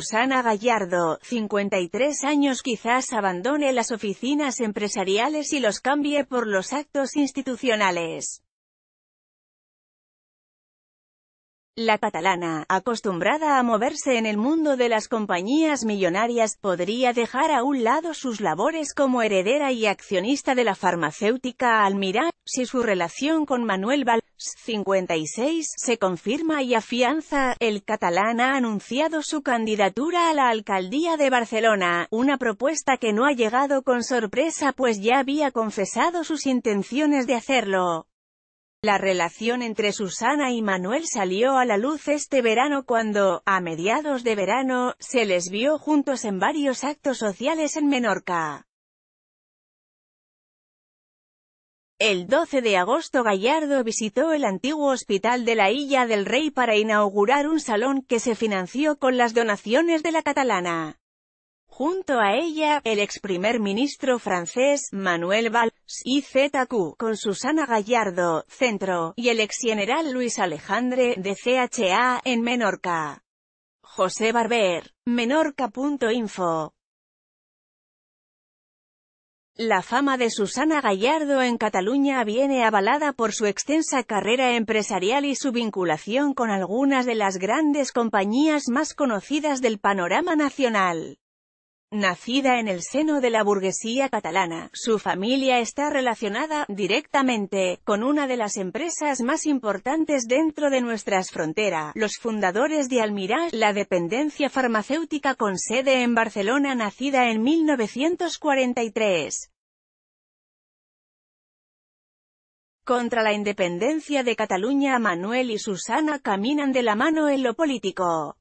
Susana Gallardo, 53 años quizás abandone las oficinas empresariales y los cambie por los actos institucionales. La catalana, acostumbrada a moverse en el mundo de las compañías millonarias, podría dejar a un lado sus labores como heredera y accionista de la farmacéutica Almirá, si su relación con Manuel Valls, 56, se confirma y afianza. El catalán ha anunciado su candidatura a la alcaldía de Barcelona, una propuesta que no ha llegado con sorpresa pues ya había confesado sus intenciones de hacerlo. La relación entre Susana y Manuel salió a la luz este verano cuando, a mediados de verano, se les vio juntos en varios actos sociales en Menorca. El 12 de agosto Gallardo visitó el antiguo hospital de la Illa del Rey para inaugurar un salón que se financió con las donaciones de la catalana. Junto a ella, el ex primer ministro francés, Manuel Valls, y ZQ, con Susana Gallardo, Centro, y el ex general Luis Alejandre, de CHA, en Menorca. José Barber, menorca.info la fama de Susana Gallardo en Cataluña viene avalada por su extensa carrera empresarial y su vinculación con algunas de las grandes compañías más conocidas del panorama nacional. Nacida en el seno de la burguesía catalana, su familia está relacionada, directamente, con una de las empresas más importantes dentro de nuestras fronteras, los fundadores de Almirall, la dependencia farmacéutica con sede en Barcelona nacida en 1943. Contra la independencia de Cataluña Manuel y Susana caminan de la mano en lo político.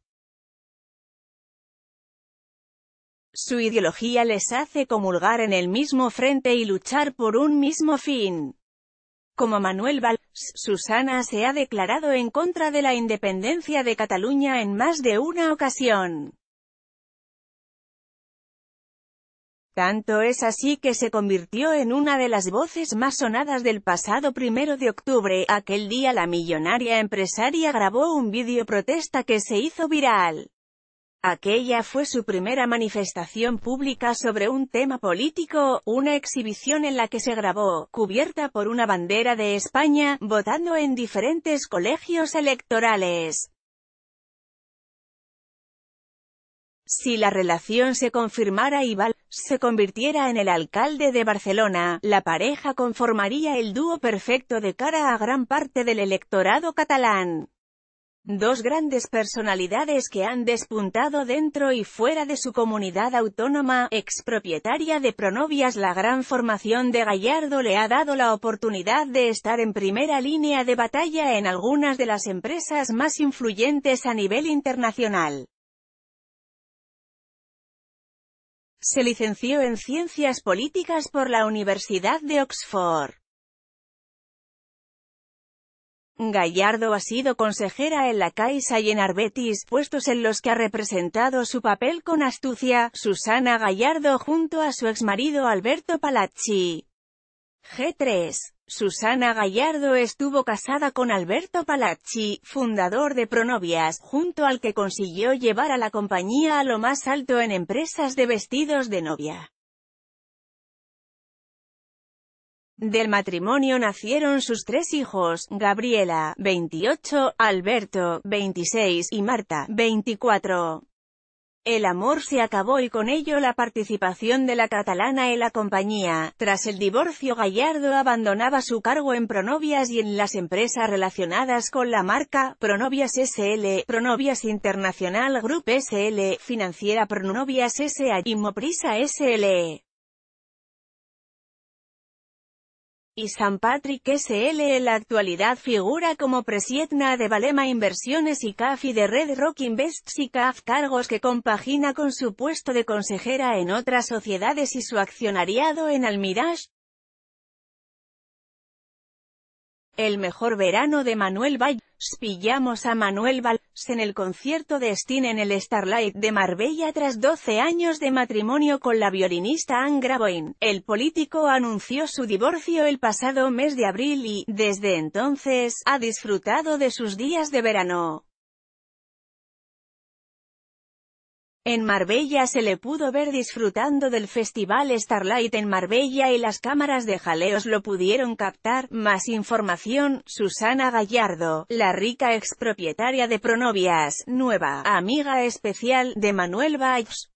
Su ideología les hace comulgar en el mismo frente y luchar por un mismo fin. Como Manuel Valls, Susana se ha declarado en contra de la independencia de Cataluña en más de una ocasión. Tanto es así que se convirtió en una de las voces más sonadas del pasado primero de octubre. Aquel día la millonaria empresaria grabó un vídeo protesta que se hizo viral. Aquella fue su primera manifestación pública sobre un tema político, una exhibición en la que se grabó, cubierta por una bandera de España, votando en diferentes colegios electorales. Si la relación se confirmara y Val se convirtiera en el alcalde de Barcelona, la pareja conformaría el dúo perfecto de cara a gran parte del electorado catalán. Dos grandes personalidades que han despuntado dentro y fuera de su comunidad autónoma, expropietaria de Pronovias la gran formación de Gallardo le ha dado la oportunidad de estar en primera línea de batalla en algunas de las empresas más influyentes a nivel internacional. Se licenció en Ciencias Políticas por la Universidad de Oxford. Gallardo ha sido consejera en la Caixa y en Arbetis, puestos en los que ha representado su papel con astucia, Susana Gallardo junto a su exmarido Alberto Palacci. G3. Susana Gallardo estuvo casada con Alberto Palacci, fundador de Pronovias, junto al que consiguió llevar a la compañía a lo más alto en empresas de vestidos de novia. Del matrimonio nacieron sus tres hijos, Gabriela, 28, Alberto, 26 y Marta, 24. El amor se acabó y con ello la participación de la catalana en la compañía. Tras el divorcio Gallardo abandonaba su cargo en Pronovias y en las empresas relacionadas con la marca, Pronovias SL, Pronovias Internacional Group SL, Financiera Pronovias SA y Moprisa SL. y San Patrick SL. En la actualidad figura como presiedna de Balema Inversiones y y de Red Rock Invests y CAF Cargos que compagina con su puesto de consejera en otras sociedades y su accionariado en Almirage, El mejor verano de Manuel Valls. Pillamos a Manuel Valls en el concierto de Steen en el Starlight de Marbella tras 12 años de matrimonio con la violinista Angra Graboin. El político anunció su divorcio el pasado mes de abril y, desde entonces, ha disfrutado de sus días de verano. En Marbella se le pudo ver disfrutando del festival Starlight en Marbella y las cámaras de jaleos lo pudieron captar. Más información, Susana Gallardo, la rica expropietaria de Pronovias, nueva amiga especial de Manuel Valls.